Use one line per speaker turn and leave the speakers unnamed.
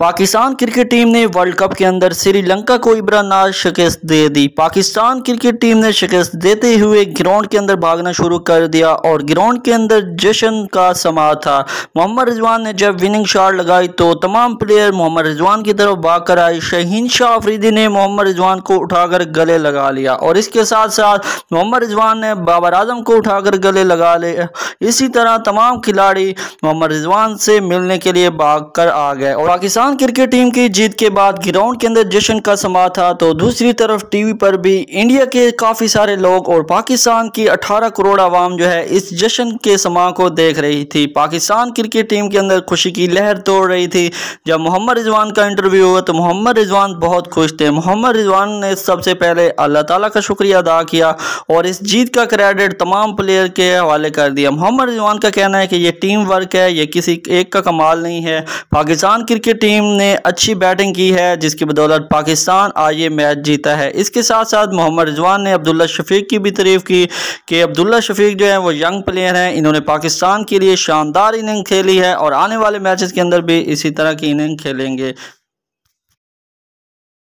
Pakistan cricket team ने world cup के अंदर श्रीलंका को इबरा नाज शिकस्त दे दी पाकिस्तान क्रिकेट टीम ने शिकस्त देते हुए ग्राउंड के अंदर भागना शुरू कर दिया और ग्राउंड के अंदर जश्न का समा था मोहम्मद रिजवान ने जब विनिंग शॉट लगाई तो तमाम प्लेयर मोहम्मद रिजवान की तरफ भाग कर आए शहीन शाह आफरीदी ने मोहम्मद रिजवान को उठाकर गले लगा लिया और इसके साथ साथ मोहम्मद रिजवान ने बाबर आजम को उठाकर गले लगा लिया इसी तरह तमाम खिलाड़ी मोहम्मद रिजवान से मिलने के लिए भाग कर आ गए और पाकिस्तान पाकिस्तान क्रिकेट टीम की जीत के बाद ग्राउंड के अंदर जश्न का समा था तो दूसरी तरफ टीवी पर भी इंडिया के काफ़ी सारे लोग और पाकिस्तान की 18 करोड़ आवाम जो है इस जश्न के समा को देख रही थी पाकिस्तान क्रिकेट टीम के अंदर खुशी की लहर तोड़ रही थी जब मोहम्मद रिजवान का इंटरव्यू हुआ तो मोहम्मद रिजवान बहुत खुश थे मोहम्मद रिजवान ने सबसे पहले अल्लाह तला का शुक्रिया अदा किया और इस जीत का क्रेडिट तमाम प्लेयर के हवाले कर दिया मोहम्मद रिजवान का कहना है कि ये टीम वर्क है ये किसी एक का कमाल नहीं है पाकिस्तान क्रिकेट टीम टीम ने अच्छी बैटिंग की है जिसकी बदौलत पाकिस्तान आज ये मैच जीता है इसके साथ साथ मोहम्मद रिजवान ने अब्दुल्ला शफीक की भी तारीफ की कि अब्दुल्ला शफीक जो है वो यंग प्लेयर हैं इन्होंने पाकिस्तान के लिए शानदार इनिंग खेली है और आने वाले मैचेस के अंदर भी इसी तरह की इनिंग खेलेंगे